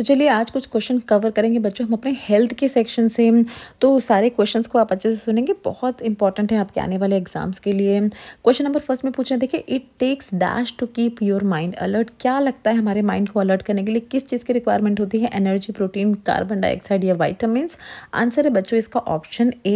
तो चलिए आज कुछ क्वेश्चन कवर करेंगे बच्चों हम अपने हेल्थ के सेक्शन से तो सारे क्वेश्चंस को आप अच्छे से सुनेंगे बहुत इंपॉर्टेंट है आपके आने वाले एग्जाम्स के लिए क्वेश्चन नंबर फर्स्ट में पूछा देखिए it takes dash to keep your mind alert क्या लगता है हमारे माइंड को अलर्ट करने के लिए किस चीज़ की रिक्वायरमेंट होती है एनर्जी प्रोटीन कार्बन डाइऑक्साइड या वाइटामस आंसर है बच्चों इसका ऑप्शन ए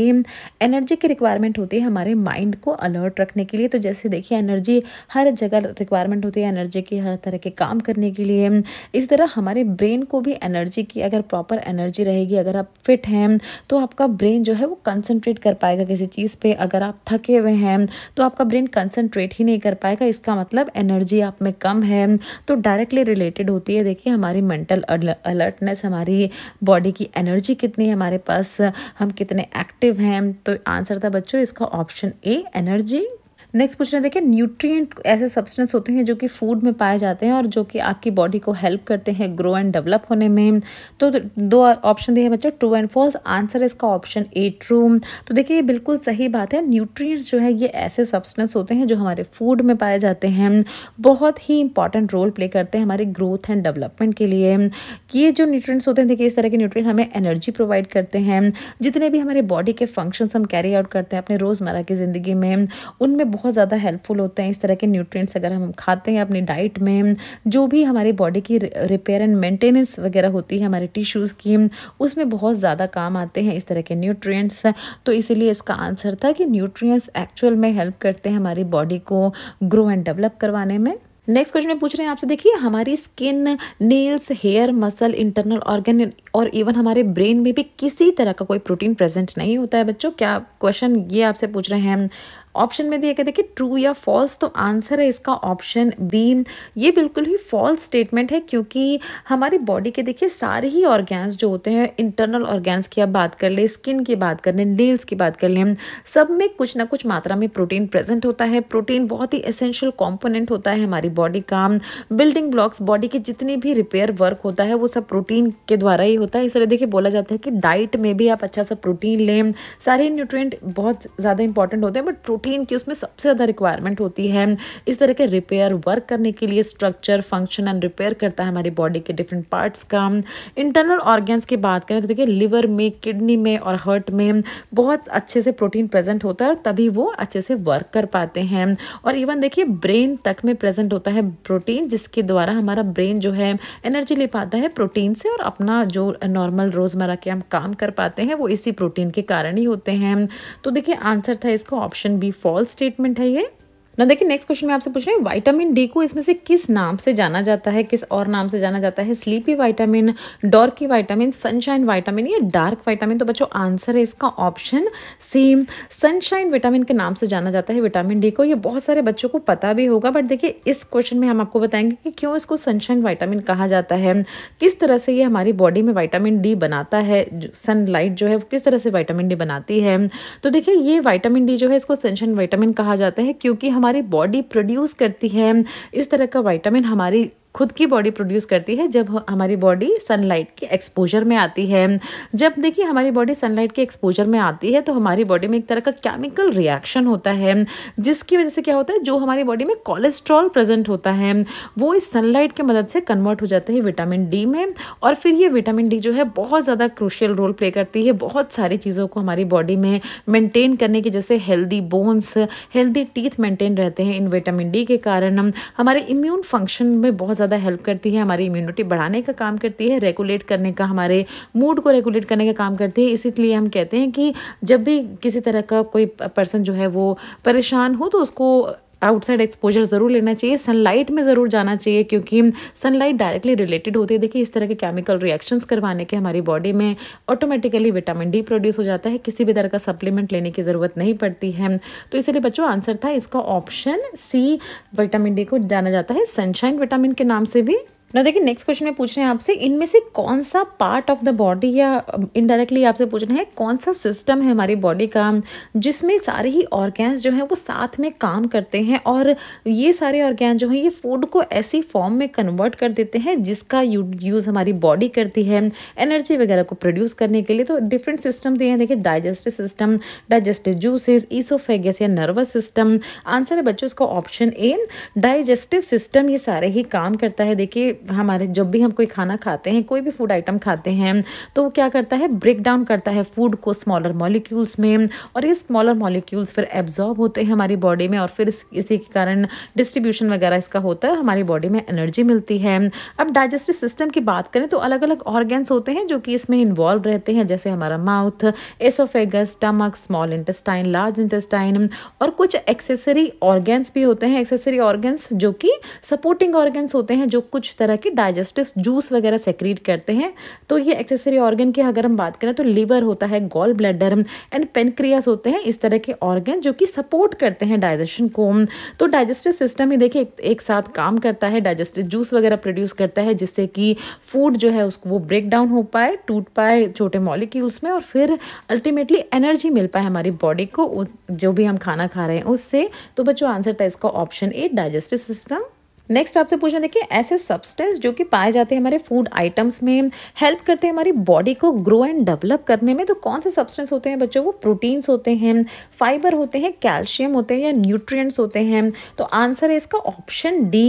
एनर्जी की रिक्वायरमेंट होती है हमारे माइंड को अलर्ट रखने के लिए तो जैसे देखिए एनर्जी हर जगह रिक्वायरमेंट होती है एनर्जी की हर तरह के काम करने के लिए इस तरह हमारे ब्रेन को आपको भी एनर्जी की अगर प्रॉपर एनर्जी रहेगी अगर आप फिट हैं तो आपका ब्रेन जो है वो कंसनट्रेट कर पाएगा किसी चीज़ पर अगर आप थके हुए हैं तो आपका ब्रेन कंसनट्रेट ही नहीं कर पाएगा इसका मतलब एनर्जी आप में कम है तो डायरेक्टली रिलेटेड होती है देखिए हमारी मेंटल अलर्टनेस हमारी बॉडी की एनर्जी कितनी है हमारे पास हम कितने एक्टिव हैं तो आंसर था बच्चों इसका ऑप्शन ए एनर्जी नेक्स्ट पूछ रहे हैं देखिए न्यूट्रिएंट ऐसे सब्सटेंस होते हैं जो कि फूड में पाए जाते हैं और जो कि आपकी बॉडी को हेल्प करते हैं ग्रो एंड डेवलप होने में तो दो ऑप्शन दिए बच्चों ट्रू एंड फॉल्स आंसर है इसका ऑप्शन ए ट्रू तो देखिए ये बिल्कुल सही बात है न्यूट्रिएंट्स जो है ये ऐसे सब्सटेंस होते हैं जो हमारे फूड में पाए जाते हैं बहुत ही इंपॉर्टेंट रोल प्ले करते हैं हमारे ग्रोथ एंड डेवलपमेंट के लिए ये जो न्यूट्रिएंट्स होते हैं देखिए इस तरह के न्यूट्रिएंट हमें एनर्जी प्रोवाइड करते हैं जितने भी हमारे बॉडी के फंक्शंस हम कैरी आउट करते हैं अपने रोज़मर्रा की ज़िंदगी में उनमें बहुत बहुत ज़्यादा हेल्पफुल होते हैं इस तरह के न्यूट्रिएंट्स अगर हम खाते हैं अपनी डाइट में जो भी हमारी बॉडी की रिपेयर एंड मेंटेनेंस वगैरह होती है हमारे टिश्यूज़ की उसमें बहुत ज़्यादा काम आते हैं इस तरह के न्यूट्रियट्स तो इसीलिए इसका आंसर था कि न्यूट्रियट्स एक्चुअल में हेल्प करते हैं हमारी बॉडी को ग्रो एंड डेवलप करवाने में नेक्स्ट क्वेश्चन में पूछ रहे हैं आपसे देखिए हमारी skin nails hair muscle internal organ और इवन हमारे ब्रेन में भी किसी तरह का कोई प्रोटीन प्रेजेंट नहीं होता है बच्चों क्या क्वेश्चन ये आपसे पूछ रहे हैं ऑप्शन में दिया गया देखिए ट्रू या फॉल्स तो आंसर है इसका ऑप्शन बी ये बिल्कुल ही फॉल्स स्टेटमेंट है क्योंकि हमारी बॉडी के देखिए सारे ही ऑर्गेन्स जो होते हैं इंटरनल ऑर्गेन्स की आप बात कर लें स्किन की बात कर लें नेल्स की बात कर लें सब में कुछ ना कुछ मात्रा में प्रोटीन प्रेजेंट होता है प्रोटीन बहुत ही एसेंशियल कॉम्पोनेंट होता है हमारी बॉडी का बिल्डिंग ब्लॉक्स बॉडी के जितने भी रिपेयर वर्क होता है वो सब प्रोटीन के द्वारा ही होता है इसलिए देखिए बोला जाता है कि डाइट में भी आप अच्छा सा प्रोटीन लें सारे न्यूट्रिएंट बहुत ज़्यादा इंपॉर्टेंट होते हैं बट प्रोटीन की उसमें सबसे ज़्यादा रिक्वायरमेंट होती है इस तरह के रिपेयर वर्क करने के लिए स्ट्रक्चर फंक्शन एंड रिपेयर करता है हमारी बॉडी के डिफरेंट पार्ट्स का इंटरनल ऑर्गेन्स की बात करें तो देखिए लिवर में किडनी में और हर्ट में बहुत अच्छे से प्रोटीन प्रेजेंट होता है तभी वो अच्छे से वर्क कर पाते हैं और इवन देखिए ब्रेन तक में प्रेजेंट होता है प्रोटीन जिसके द्वारा हमारा ब्रेन जो है एनर्जी ले पाता है प्रोटीन से और अपना जो नॉर्मल रोज़मर्रा के हम काम कर पाते हैं वो इसी प्रोटीन के कारण ही होते हैं तो देखिए आंसर था इसको ऑप्शन बी फॉल्स स्टेटमेंट है ये ना देखिए नेक्स्ट क्वेश्चन में आपसे पूछ रहे हैं वाइटामिन डी को इसमें से किस नाम से जाना जाता है किस और नाम से जाना जाता है sleepy vitamin dorky vitamin sunshine vitamin या डार्क वाइटामिन तो बच्चों आंसर है इसका ऑप्शन सी सनशाइन विटामिन के नाम से जाना जाता है विटामिन डी को ये बहुत सारे बच्चों को पता भी होगा बट देखिए इस क्वेश्चन में हम आपको बताएंगे कि क्यों इसको सनशाइन वाइटामिन कहा जाता है किस तरह से ये हमारी बॉडी में वाइटामिन डी बनाता है सनलाइट जो है किस तरह से वाइटामिन डी बनाती है तो देखिए ये वाइटामिन डी जो है इसको सनशाइन वाइटामिन कहा जाता है क्योंकि हम हमारी बॉडी प्रोड्यूस करती है इस तरह का वाइटामिन हमारी खुद की बॉडी प्रोड्यूस करती है जब हमारी बॉडी सनलाइट के एक्सपोजर में आती है जब देखिए हमारी बॉडी सनलाइट के एक्सपोजर में आती है तो हमारी बॉडी में एक तरह का केमिकल रिएक्शन होता है जिसकी वजह से क्या होता है जो हमारी बॉडी में कोलेस्ट्रॉल प्रेजेंट होता है वो इस सनलाइट की मदद से कन्वर्ट हो जाते हैं विटामिन डी में और फिर ये विटामिन डी जो है बहुत ज़्यादा क्रूशियल रोल प्ले करती है बहुत सारी चीज़ों को हमारी बॉडी में मेनटेन करने की जैसे healthy bones healthy teeth maintain रहते हैं इन विटामिन डी के कारण हमारे इम्यून फंक्शन में बहुत ज़्यादा हेल्प करती है हमारी इम्यूनिटी बढ़ाने का काम करती है रेगुलेट करने का हमारे मूड को रेगुलेट करने का काम करती है इसीलिए हम कहते हैं कि जब भी किसी तरह का कोई पर्सन जो है वो परेशान हो तो उसको आउटसाइड एक्सपोजर ज़रूर लेना चाहिए सनलाइट में ज़रूर जाना चाहिए क्योंकि सनलाइट डायरेक्टली रिलेटेड होती है देखिए इस तरह के केमिकल रिएक्शंस करवाने के हमारी बॉडी में ऑटोमेटिकली विटामिन डी प्रोड्यूस हो जाता है किसी भी तरह का सप्लीमेंट लेने की ज़रूरत नहीं पड़ती है तो इसलिए बच्चों आंसर था इसका ऑप्शन सी विटामिन डी को जाना जाता है सनशाइन विटामिन के नाम से भी ना देखिए नेक्स्ट क्वेश्चन में पूछ रहे हैं आपसे इनमें से कौन सा पार्ट ऑफ द बॉडी या इनडायरेक्टली um, आपसे पूछना है कौन सा सिस्टम है हमारी बॉडी का जिसमें सारे ही ऑर्गेन्स जो हैं वो साथ में काम करते हैं और ये सारे ऑर्गेन जो हैं ये फूड को ऐसी फॉर्म में कन्वर्ट कर देते हैं जिसका यूज़ हमारी बॉडी करती है एनर्जी वगैरह को प्रोड्यूस करने के लिए तो डिफरेंट सिस्टम दिए हैं देखिए digestive system digestive juices esophagus या नर्वस सिस्टम आंसर है बच्चों इसका ऑप्शन ए डाइजेस्टिव सिस्टम ये सारे ही काम करता है देखिए हमारे जब भी हम कोई खाना खाते हैं कोई भी फूड आइटम खाते हैं तो वो क्या करता है ब्रेक डाउन करता है फूड को स्मॉलर मॉलिक्यूल्स में और ये स्मॉलर मॉलिक्यूल्स फिर एब्जॉर्ब होते हैं हमारी बॉडी में और फिर इस, इसी के कारण डिस्ट्रीब्यूशन वगैरह इसका होता है हमारी बॉडी में एनर्जी मिलती है अब डाइजेस्टिव सिस्टम की बात करें तो अलग अलग ऑर्गेन्स होते हैं जो कि इसमें इन्वॉल्व रहते हैं जैसे हमारा mouth esophagus stomach small intestine large intestine और कुछ एक्सेसरी ऑर्गेन्स भी होते हैं एक्सेसरी ऑर्गेन्स जो कि सपोर्टिंग ऑर्गेन्स होते हैं जो कुछ तरह जाके डाइजेस्टिव जूस वगैरह सेक्रीट करते हैं तो ये एक्सेसरी ऑर्गन की अगर हम बात करें तो लीवर होता है गॉल ब्लैडर एंड पेनक्रियास होते हैं इस तरह के ऑर्गन जो कि सपोर्ट करते हैं डाइजेशन को तो डाइजेस्टिव सिस्टम ही देखिए एक, एक साथ काम करता है डाइजेस्टिव जूस वगैरह प्रोड्यूस करता है जिससे कि फूड जो है उसको वो ब्रेक डाउन हो पाए टूट पाए छोटे मॉलिक्यूल्स में और फिर अल्टीमेटली एनर्जी मिल पाए हमारी बॉडी को जो भी हम खाना खा रहे हैं उससे तो बच्चों आंसर था इसका option A digestive system next आपसे पूछना देखिए ऐसे सब्सटेंस जो कि पाए जाते हैं हमारे फूड आइटम्स में हेल्प करते हैं हमारी बॉडी को ग्रो एंड डेवलप करने में तो कौन से सब्सटेंस होते हैं बच्चों वो प्रोटीन्स होते हैं फाइबर होते हैं कैल्शियम होते हैं या न्यूट्रिएंट्स होते हैं तो आंसर है इसका ऑप्शन डी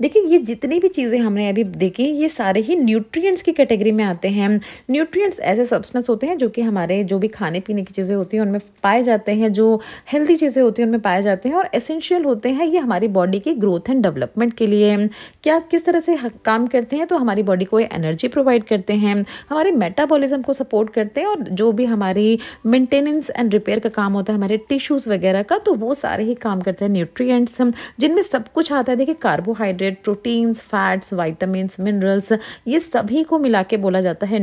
देखिए ये जितनी भी चीज़ें हमने अभी देखी ये सारे ही न्यूट्रियट्स की कैटेगरी में आते हैं न्यूट्रियट्स ऐसे सब्सटेंस होते हैं जो कि हमारे जो भी खाने पीने की चीज़ें होती हैं उनमें पाए जाते हैं जो हेल्दी चीज़ें होती हैं उनमें पाए जाते हैं और एसेंशियल होते हैं ये हमारी बॉडी की ग्रोथ एंड डेवलपमेंट के लिए क्या किस तरह से काम करते हैं तो हमारी बॉडी को एनर्जी प्रोवाइड करते हैं हमारे मेटाबॉलिज्म को सपोर्ट करते हैं और जो भी हमारी मेंटेनेंस एंड रिपेयर का काम होता है हमारे टिश्यूज़ वगैरह का तो वो सारे ही काम करते हैं न्यूट्रिएंट्स जिनमें सब कुछ आता है देखिए carbohydrate proteins fats vitamins minerals ये सभी को मिला के बोला जाता है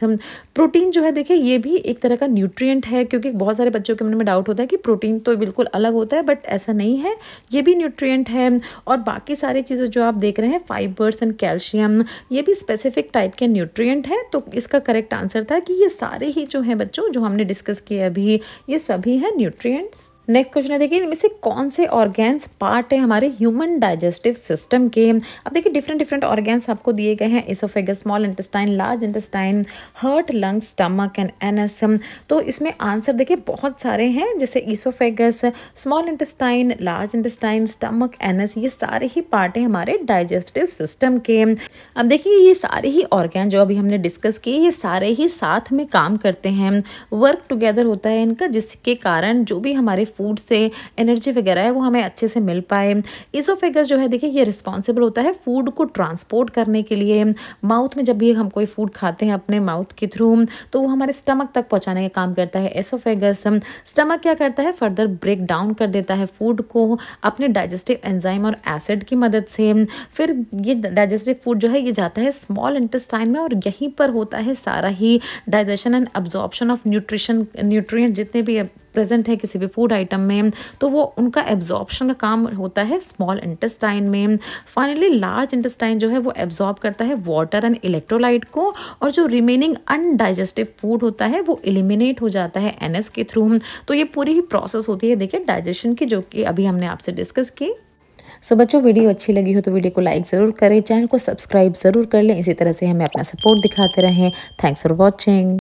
हम प्रोटीन जो है देखिए ये भी एक तरह का न्यूट्रियट है क्योंकि बहुत सारे बच्चों के मन में डाउट होता है कि प्रोटीन तो बिल्कुल अलग होता है बट ऐसा नहीं है ये भी न्यूट्रियट है और बाकी सारी चीज़ें जो आप देख रहे हैं फाइबर्स एंड कैल्शियम ये भी स्पेसिफिक टाइप के न्यूट्रियट हैं तो इसका करेक्ट आंसर था कि ये सारे ही जो हैं बच्चों जो हमने डिस्कस किए अभी ये सभी हैं न्यूट्रियट्स नेक्स्ट क्वेश्चन है देखिए इनमें से कौन से ऑर्गेन्स पार्ट है हमारे ह्यूमन डाइजेस्टिव सिस्टम के अब देखिए डिफरेंट डिफरेंट ऑर्गेन्स आपको दिए गए हैं esophagus small intestine large intestine heart lungs stomach and anus तो इसमें आंसर देखिए बहुत सारे हैं जैसे esophagus small intestine large intestine stomach anus ये सारे ही पार्ट हैं हमारे डाइजेस्टिव सिस्टम के अब देखिए ये सारे ही ऑर्गेन जो अभी हमने डिस्कस किए ये सारे ही साथ में काम करते हैं वर्क टुगेदर होता है इनका जिसके कारण जो भी हमारे फूड से एनर्जी वगैरह है वो हमें अच्छे से मिल पाए इसोफेगस जो है देखिए ये रिस्पॉन्सिबल होता है फूड को ट्रांसपोर्ट करने के लिए माउथ में जब भी हम कोई फूड खाते हैं अपने माउथ के थ्रू तो वो हमारे स्टमक तक पहुँचाने का काम करता है एसोफेगस स्टमक क्या करता है फर्दर ब्रेक डाउन कर देता है फूड को अपने डाइजेस्टिव एंजाइम और एसिड की मदद से फिर ये डाइजेस्टिव फूड जो है ये जाता है स्मॉल इंटेस्टाइन में और यहीं पर होता है सारा ही digestion and absorption of nutrition न्यूट्रिय जितने भी प्रेजेंट है किसी भी फूड आइटम में तो वो उनका एब्जॉर्बशन का काम होता है स्मॉल इंटेस्टाइन में फाइनली लार्ज इंटेस्टाइन जो है वो एब्जॉर्ब करता है वाटर एंड इलेक्ट्रोलाइट को और जो रिमेनिंग अनडाइजेस्टिव फूड होता है वो एलिमिनेट हो जाता है एनएस के थ्रू तो ये पूरी ही प्रोसेस होती है देखिए डाइजेशन की जो कि अभी हमने आपसे डिस्कस की सो so, बच्चों वीडियो अच्छी लगी हो तो वीडियो को लाइक ज़रूर करें चैनल को सब्सक्राइब ज़रूर कर लें इसी तरह से हमें अपना सपोर्ट दिखाते रहें थैंक्स फॉर वॉचिंग